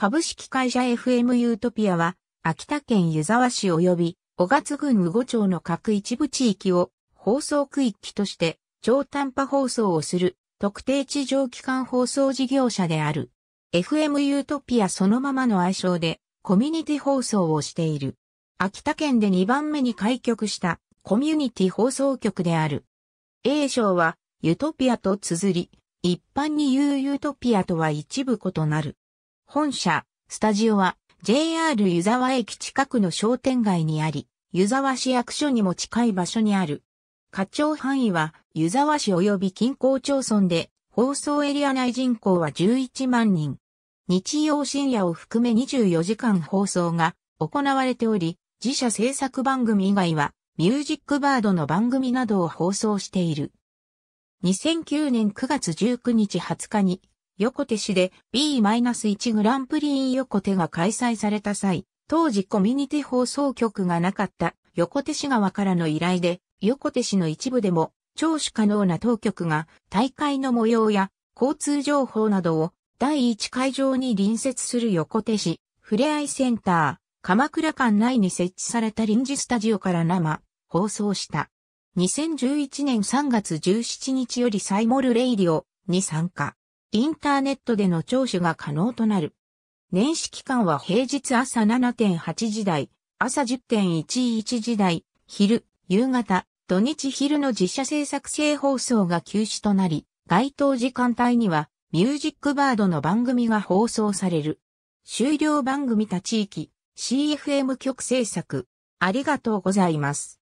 株式会社 FM ユートピアは、秋田県湯沢市及び、小勝郡宇後町の各一部地域を放送区域として超短波放送をする特定地上機関放送事業者である。FM ユートピアそのままの愛称でコミュニティ放送をしている。秋田県で2番目に開局したコミュニティ放送局である。A 賞はユートピアと綴り、一般に言うユートピアとは一部異なる。本社、スタジオは JR 湯沢駅近くの商店街にあり、湯沢市役所にも近い場所にある。課長範囲は湯沢市及び近郊町村で、放送エリア内人口は11万人。日曜深夜を含め24時間放送が行われており、自社制作番組以外は、ミュージックバードの番組などを放送している。2009年9月19日20日に、横手市で B-1 グランプリイン横手が開催された際、当時コミュニティ放送局がなかった横手市側からの依頼で、横手市の一部でも聴取可能な当局が大会の模様や交通情報などを第1会場に隣接する横手市ふれあいセンター鎌倉館内に設置された臨時スタジオから生放送した。2011年3月17日よりサイモルレイリオに参加。インターネットでの聴取が可能となる。年始期間は平日朝7.8時台、朝10.11時台、昼、夕方、土日昼の実写制作生放送が休止となり、該当時間帯には、ミュージックバードの番組が放送される。終了番組他地域、CFM 局制作。ありがとうございます。